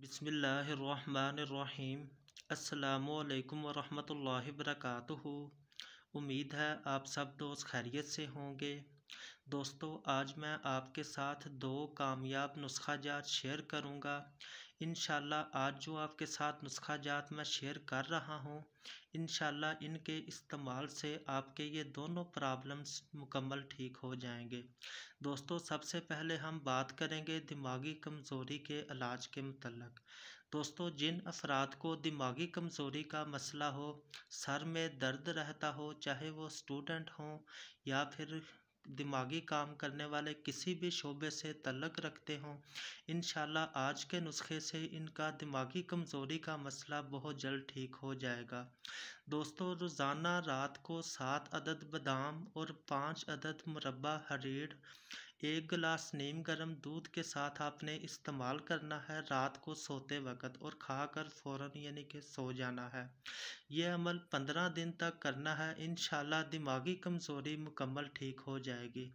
बिसमीम् अल्लाम वरहमल वरक उम्मीद है आप सब दोस्त खैरियत से होंगे दोस्तों आज मैं आपके साथ दो कामयाब नुस्खा जात शेयर करूँगा इन आज जो आपके साथ नुस्खा जात मैं शेयर कर रहा हूँ इन इनके इस्तेमाल से आपके ये दोनों प्रॉब्लम्स मुकम्मल ठीक हो जाएंगे दोस्तों सबसे पहले हम बात करेंगे दिमागी कमज़ोरी के इलाज के मतलब दोस्तों जिन अफराद को दिमागी कमज़ोरी का मसला हो सर में दर्द रहता हो चाहे वो स्टूडेंट हों या फिर दिमागी काम करने वाले किसी भी शोबे से तलक रखते हों इन आज के नुस्खे से इनका दिमागी कमज़ोरी का मसला बहुत जल्द ठीक हो जाएगा दोस्तों रोज़ाना रात को सात अदद बादाम और पाँच अदद मुरबा हरीड़ एक गिलास नीम गर्म दूध के साथ आपने इस्तेमाल करना है रात को सोते वक्त और खा कर फ़ौर यानी कि सो जाना है ये अमल पंद्रह दिन तक करना है इन दिमागी कमज़ोरी मुकम्मल ठीक हो जाएगी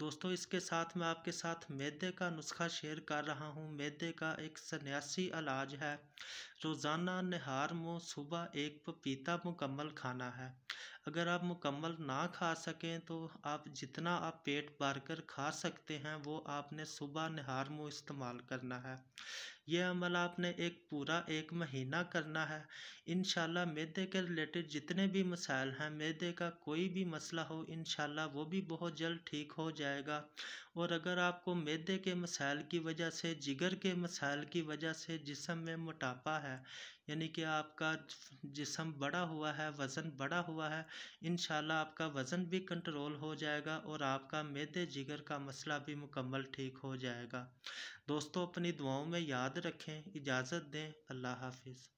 दोस्तों इसके साथ मैं आपके साथ मैदे का नुस्खा शेयर कर रहा हूँ मैदे का एक सन्यासी इलाज है रोज़ाना नहार मुँह सुबह एक पपीता मुकम्मल खाना है अगर आप मुकम्मल ना खा सकें तो आप जितना आप पेट भर कर खा सकते हैं वो आपने सुबह नहार मुँह इस्तेमाल करना है ये अमल आपने एक पूरा एक महीना करना है इन मैदे के रिलेटेड जितने भी मसाइल हैं मैदे का कोई भी मसला हो इन वो भी बहुत जल्द ठीक हो जाएगा और अगर आपको मैदे के मसाइल की वजह से जिगर के मसाइल की वजह से जिसम में मोटापा है यानी कि आपका जिसम बड़ा हुआ है वज़न बड़ा हुआ है इन आपका वज़न भी कंट्रोल हो जाएगा और आपका मेदे जिगर का मसला भी मुकम्मल ठीक हो जाएगा दोस्तों अपनी दुआओं में याद रखें इजाज़त दें अल्लाह हाफिज़